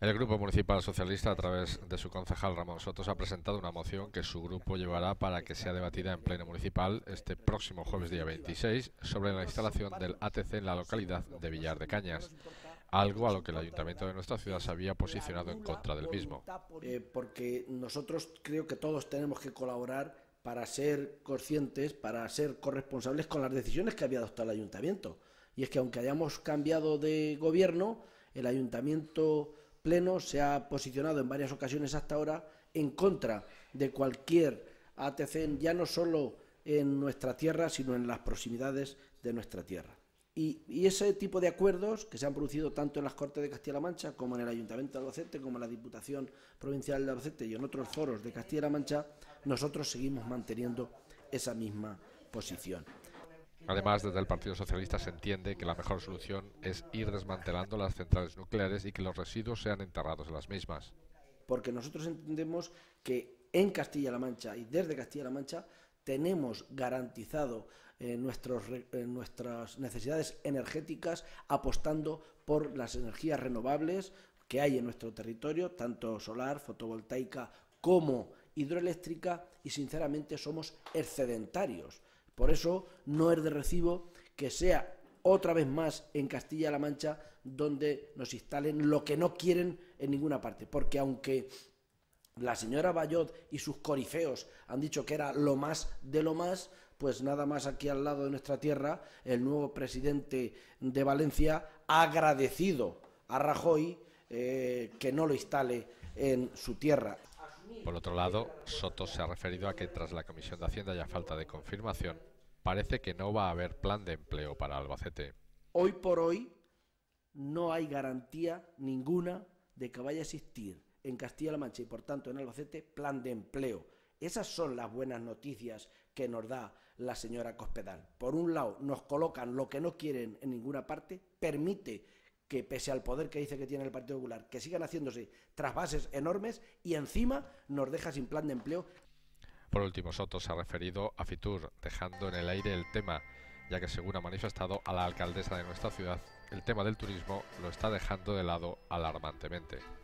El Grupo Municipal Socialista, a través de su concejal Ramón Sotos, ha presentado una moción que su grupo llevará para que sea debatida en Pleno Municipal este próximo jueves día 26 sobre la instalación del ATC en la localidad de Villar de Cañas, algo a lo que el ayuntamiento de nuestra ciudad se había posicionado en contra del mismo. Eh, porque nosotros creo que todos tenemos que colaborar para ser conscientes, para ser corresponsables con las decisiones que había adoptado el ayuntamiento. Y es que aunque hayamos cambiado de gobierno, el ayuntamiento Pleno se ha posicionado en varias ocasiones hasta ahora en contra de cualquier ATC, ya no solo en nuestra tierra, sino en las proximidades de nuestra tierra. Y, ese tipo de acuerdos que se han producido tanto en las Cortes de Castilla-La Mancha como en el Ayuntamiento de Albacete, como en la Diputación Provincial de Albacete y en otros foros de Castilla-La Mancha, nosotros seguimos manteniendo esa misma posición. Además, desde el Partido Socialista se entiende que la mejor solución es ir desmantelando las centrales nucleares y que los residuos sean enterrados en las mismas. Porque nosotros entendemos que en Castilla-La Mancha y desde Castilla-La Mancha tenemos garantizado eh, eh, nuestras necesidades energéticas apostando por las energías renovables que hay en nuestro territorio, tanto solar, fotovoltaica como hidroeléctrica, y sinceramente somos excedentarios. Por eso no es de recibo que sea otra vez más en Castilla-La Mancha donde nos instalen lo que no quieren en ninguna parte. Porque aunque la señora Bayot y sus corifeos han dicho que era lo más de lo más, pues nada más aquí al lado de nuestra tierra, el nuevo presidente de Valencia ha agradecido a Rajoy eh, que no lo instale en su tierra. Por otro lado, Soto se ha referido a que tras la Comisión de Hacienda haya falta de confirmación, parece que no va a haber plan de empleo para Albacete. Hoy por hoy no hay garantía ninguna de que vaya a existir en Castilla-La Mancha y por tanto en Albacete plan de empleo. Esas son las buenas noticias que nos da la señora Cospedal. Por un lado, nos colocan lo que no quieren en ninguna parte, permite que pese al poder que dice que tiene el Partido Popular, que sigan haciéndose trasbases enormes y encima nos deja sin plan de empleo. Por último, Soto se ha referido a Fitur, dejando en el aire el tema, ya que según ha manifestado a la alcaldesa de nuestra ciudad, el tema del turismo lo está dejando de lado alarmantemente.